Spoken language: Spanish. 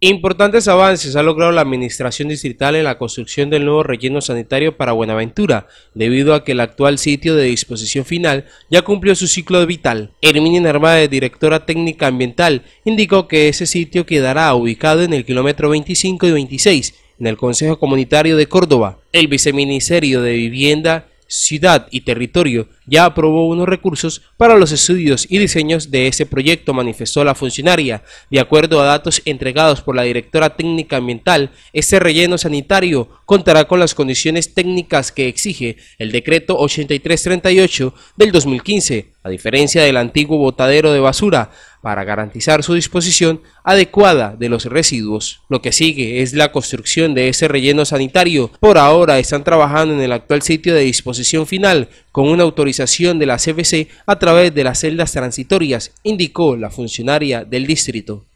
Importantes avances ha logrado la administración distrital en la construcción del nuevo relleno sanitario para Buenaventura, debido a que el actual sitio de disposición final ya cumplió su ciclo vital. Herminia Armada, directora técnica ambiental, indicó que ese sitio quedará ubicado en el kilómetro 25 y 26, en el Consejo Comunitario de Córdoba. El Viceministerio de Vivienda ciudad y territorio ya aprobó unos recursos para los estudios y diseños de ese proyecto, manifestó la funcionaria. De acuerdo a datos entregados por la directora técnica ambiental, este relleno sanitario contará con las condiciones técnicas que exige el decreto 8338 del 2015 a diferencia del antiguo botadero de basura, para garantizar su disposición adecuada de los residuos. Lo que sigue es la construcción de ese relleno sanitario. Por ahora están trabajando en el actual sitio de disposición final con una autorización de la CFC a través de las celdas transitorias, indicó la funcionaria del distrito.